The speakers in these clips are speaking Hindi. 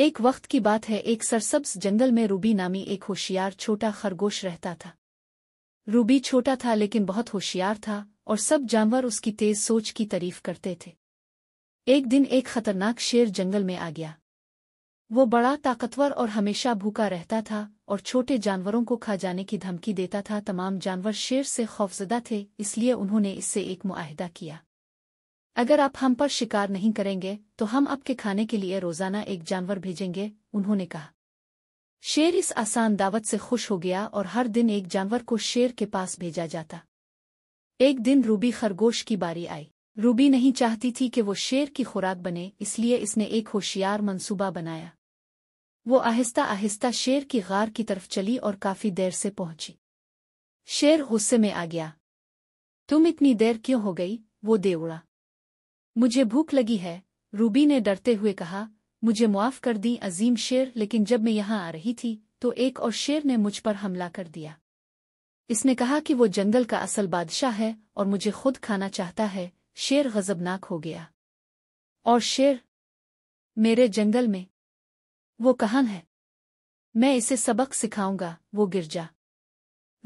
एक वक्त की बात है एक सरसब्ज जंगल में रूबी नामी एक होशियार छोटा खरगोश रहता था रूबी छोटा था लेकिन बहुत होशियार था और सब जानवर उसकी तेज सोच की तारीफ करते थे एक दिन एक खतरनाक शेर जंगल में आ गया वो बड़ा ताकतवर और हमेशा भूखा रहता था और छोटे जानवरों को खा जाने की धमकी देता था तमाम जानवर शेर से खौफजदा थे इसलिए उन्होंने इससे एक मुआहदा किया अगर आप हम पर शिकार नहीं करेंगे तो हम आपके खाने के लिए रोजाना एक जानवर भेजेंगे उन्होंने कहा शेर इस आसान दावत से खुश हो गया और हर दिन एक जानवर को शेर के पास भेजा जाता एक दिन रूबी खरगोश की बारी आई रूबी नहीं चाहती थी कि वो शेर की खुराक बने इसलिए इसने एक होशियार मंसूबा बनाया वो आहिस्ता आहिस्ता शेर की गार की तरफ चली और काफी देर से पहुंची शेर गुस्से में आ गया तुम इतनी देर क्यों हो गई वो दे उड़ा मुझे भूख लगी है रूबी ने डरते हुए कहा मुझे मुआफ कर दी अजीम शेर लेकिन जब मैं यहाँ आ रही थी तो एक और शेर ने मुझ पर हमला कर दिया इसने कहा कि वो जंगल का असल बादशाह है और मुझे खुद खाना चाहता है शेर गजबनाक हो गया और शेर मेरे जंगल में वो कहाँ है मैं इसे सबक सिखाऊंगा वो गिरजा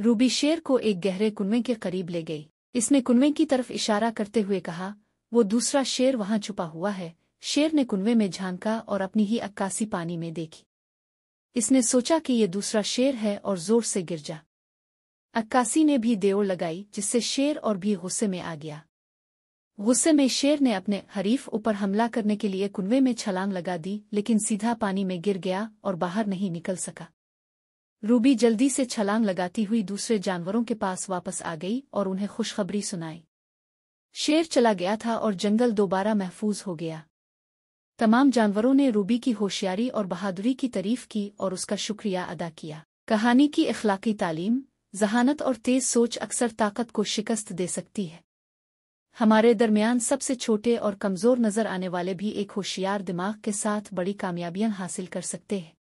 रूबी शेर को एक गहरे कुनवे के करीब ले गई इसने कुनवे की तरफ इशारा करते हुए कहा वो दूसरा शेर वहां छुपा हुआ है शेर ने कुनवे में झांका और अपनी ही अक्कासी पानी में देखी इसने सोचा कि ये दूसरा शेर है और जोर से गिर जा अक्कासी ने भी देओ लगाई जिससे शेर और भी गुस्से में आ गया गुस्से में शेर ने अपने हरीफ ऊपर हमला करने के लिए कुनवे में छलांग लगा दी लेकिन सीधा पानी में गिर गया और बाहर नहीं निकल सका रूबी जल्दी से छलांग लगाती हुई दूसरे जानवरों के पास वापस आ गई और उन्हें खुशखबरी सुनाई शेर चला गया था और जंगल दोबारा महफूज हो गया तमाम जानवरों ने रूबी की होशियारी और बहादुरी की तारीफ की और उसका शुक्रिया अदा किया कहानी की अखलाकी तालीम जहानत और तेज सोच अक्सर ताकत को शिकस्त दे सकती है हमारे दरमियान सबसे छोटे और कमज़ोर नज़र आने वाले भी एक होशियार दिमाग के साथ बड़ी कामयाबियां हासिल कर सकते हैं